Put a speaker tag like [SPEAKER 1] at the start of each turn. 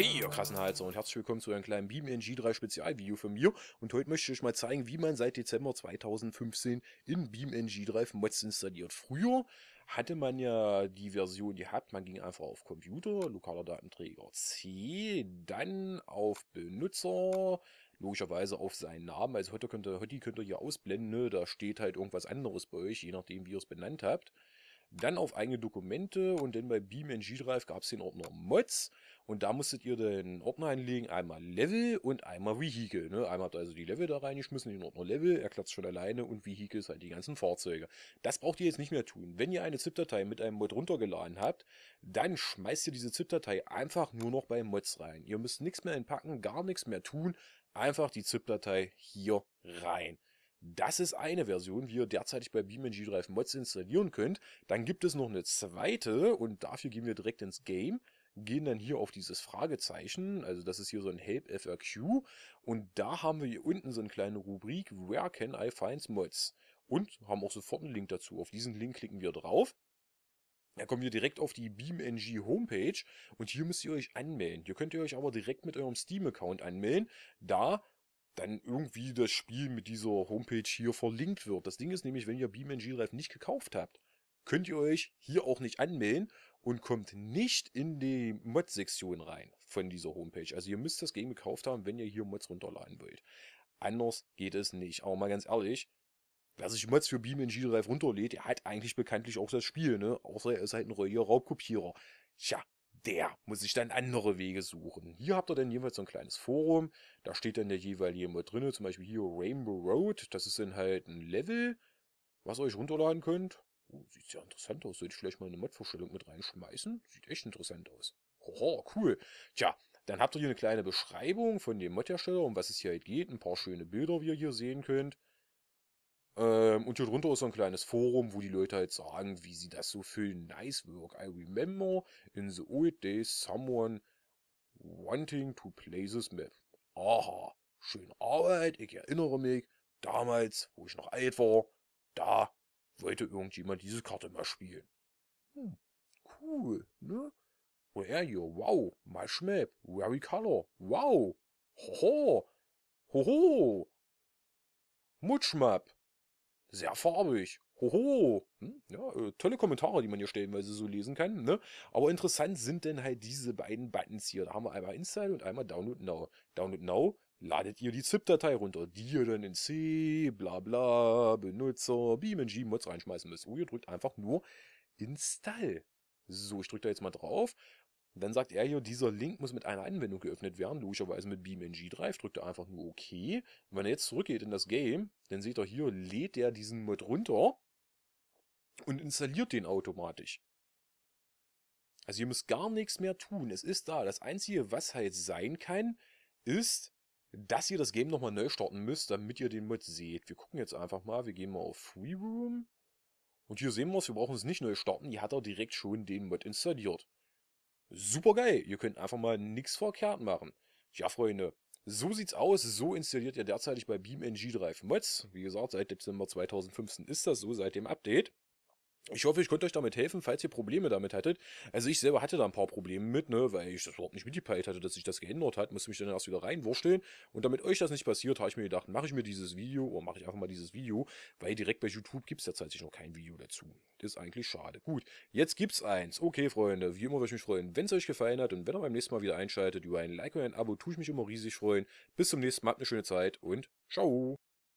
[SPEAKER 1] Hey, ihr krassen Heizer und herzlich willkommen zu einem kleinen beamng 3 Spezialvideo von mir und heute möchte ich euch mal zeigen, wie man seit Dezember 2015 in beamng 3 Mods installiert. Früher hatte man ja die Version gehabt, man ging einfach auf Computer, lokaler Datenträger C, dann auf Benutzer, logischerweise auf seinen Namen, also heute könnt ihr, heute könnt ihr hier ausblenden, ne? da steht halt irgendwas anderes bei euch, je nachdem wie ihr es benannt habt dann auf eigene Dokumente und dann bei Beam NG Drive gab es den Ordner Mods und da musstet ihr den Ordner anlegen, einmal Level und einmal Vehicle. Ne? Einmal habt ihr also die Level da reingeschmissen, den Ordner Level, er klappt schon alleine und Vehicle ist halt die ganzen Fahrzeuge. Das braucht ihr jetzt nicht mehr tun. Wenn ihr eine ZIP-Datei mit einem Mod runtergeladen habt, dann schmeißt ihr diese ZIP-Datei einfach nur noch bei Mods rein. Ihr müsst nichts mehr entpacken, gar nichts mehr tun, einfach die ZIP-Datei hier rein. Das ist eine Version, wie ihr derzeitig bei Beam G3 Mods installieren könnt. Dann gibt es noch eine zweite und dafür gehen wir direkt ins Game, gehen dann hier auf dieses Fragezeichen, also das ist hier so ein Help FRQ und da haben wir hier unten so eine kleine Rubrik Where can I find Mods und haben auch sofort einen Link dazu. Auf diesen Link klicken wir drauf. Da kommen wir direkt auf die BeamNG Homepage und hier müsst ihr euch anmelden. Hier könnt ihr euch aber direkt mit eurem Steam-Account anmelden. Da dann irgendwie das Spiel mit dieser Homepage hier verlinkt wird. Das Ding ist nämlich, wenn ihr Beam G nicht gekauft habt, könnt ihr euch hier auch nicht anmelden und kommt nicht in die Mod-Sektion rein von dieser Homepage. Also ihr müsst das Game gekauft haben, wenn ihr hier Mods runterladen wollt. Anders geht es nicht. Aber mal ganz ehrlich, wer sich Mods für Beam G Drive runterlädt, der hat eigentlich bekanntlich auch das Spiel, ne? Außer er ist halt ein reuer Raubkopierer. Tja, der muss sich dann andere Wege suchen. Hier habt ihr dann jeweils so ein kleines Forum, da steht dann der jeweilige immer drin, zum Beispiel hier Rainbow Road, das ist dann halt ein Level, was ihr euch runterladen könnt. Oh, sieht sehr interessant aus, sollte ich vielleicht mal eine Mod-Vorstellung mit reinschmeißen? Sieht echt interessant aus. Hoho, cool. Tja, dann habt ihr hier eine kleine Beschreibung von dem Mod-Hersteller, um was es hier halt geht, ein paar schöne Bilder, wie ihr hier sehen könnt. Ähm, und hier drunter ist so ein kleines Forum, wo die Leute halt sagen, wie sie das so fühlen. Nice work. I remember in the old days someone wanting to play this map. Aha, schöne Arbeit. Ich erinnere mich, damals, wo ich noch alt war, da wollte irgendjemand diese Karte mal spielen. Hm, cool, ne? Where are you? Wow, much map. Very color. Wow. Hoho. Hoho. Much map sehr farbig. Hoho! Hm? Ja, äh, tolle Kommentare, die man hier stellenweise so lesen kann. Ne? Aber interessant sind denn halt diese beiden Buttons hier. Da haben wir einmal Install und einmal Download Now. Download Now ladet ihr die ZIP-Datei runter, die ihr dann in C, bla bla, Benutzer, BeamNG, Mods reinschmeißen müsst. Oh, ihr drückt einfach nur Install. So, ich drücke da jetzt mal drauf und dann sagt er hier, dieser Link muss mit einer Anwendung geöffnet werden, logischerweise mit BeamNG Drive, drückt er einfach nur OK. Und wenn er jetzt zurückgeht in das Game, dann seht ihr hier, lädt er diesen Mod runter und installiert den automatisch. Also ihr müsst gar nichts mehr tun, es ist da. Das Einzige, was halt sein kann, ist, dass ihr das Game nochmal neu starten müsst, damit ihr den Mod seht. Wir gucken jetzt einfach mal, wir gehen mal auf Free Room. Und hier sehen wir es, wir brauchen es nicht neu starten, hier hat er direkt schon den Mod installiert. Super geil, ihr könnt einfach mal nichts verkehrt machen. Ja, Freunde, so sieht's aus, so installiert ihr derzeitig bei BeamNG Drive Mods. Wie gesagt, seit Dezember 2015 ist das so, seit dem Update. Ich hoffe, ich konnte euch damit helfen, falls ihr Probleme damit hattet. Also ich selber hatte da ein paar Probleme mit, ne, weil ich das überhaupt nicht mitgepeilt hatte, dass sich das geändert hat, musste mich dann erst wieder reinwursteln. Und damit euch das nicht passiert, habe ich mir gedacht, mache ich mir dieses Video oder mache ich einfach mal dieses Video, weil direkt bei YouTube gibt es derzeit noch kein Video dazu. Das ist eigentlich schade. Gut, jetzt gibt's eins. Okay, Freunde, wie immer würde ich mich freuen, wenn es euch gefallen hat und wenn ihr beim nächsten Mal wieder einschaltet, über ein Like und ein Abo tue ich mich immer riesig freuen. Bis zum nächsten Mal, habt eine schöne Zeit und ciao!